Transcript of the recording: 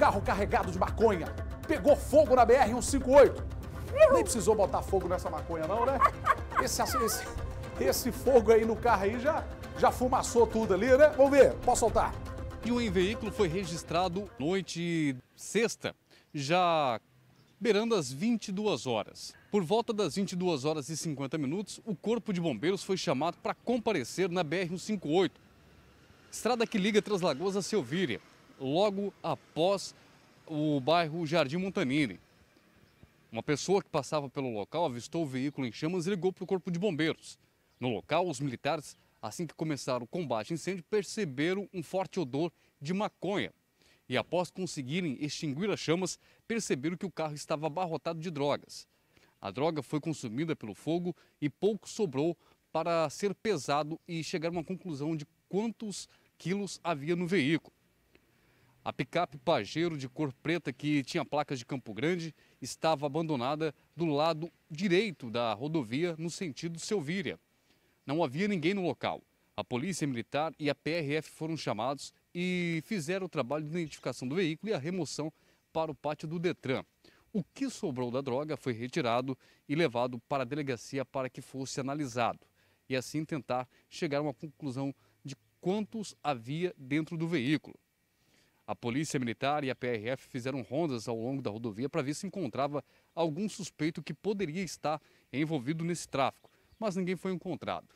carro carregado de maconha. Pegou fogo na BR-158. Nem precisou botar fogo nessa maconha não, né? Esse, esse, esse fogo aí no carro aí já, já fumaçou tudo ali, né? Vamos ver, posso soltar. E o veículo foi registrado noite sexta, já beirando as 22 horas. Por volta das 22 horas e 50 minutos, o Corpo de Bombeiros foi chamado para comparecer na BR-158, estrada que liga Três a Selvíria logo após o bairro Jardim Montanini. Uma pessoa que passava pelo local avistou o veículo em chamas e ligou para o Corpo de Bombeiros. No local, os militares, assim que começaram o combate ao incêndio, perceberam um forte odor de maconha. E após conseguirem extinguir as chamas, perceberam que o carro estava abarrotado de drogas. A droga foi consumida pelo fogo e pouco sobrou para ser pesado e chegar a uma conclusão de quantos quilos havia no veículo. A picape Pajero de cor preta, que tinha placas de Campo Grande, estava abandonada do lado direito da rodovia, no sentido Selvíria. Não havia ninguém no local. A Polícia Militar e a PRF foram chamados e fizeram o trabalho de identificação do veículo e a remoção para o pátio do Detran. O que sobrou da droga foi retirado e levado para a delegacia para que fosse analisado e assim tentar chegar a uma conclusão de quantos havia dentro do veículo. A Polícia Militar e a PRF fizeram rondas ao longo da rodovia para ver se encontrava algum suspeito que poderia estar envolvido nesse tráfico, mas ninguém foi encontrado.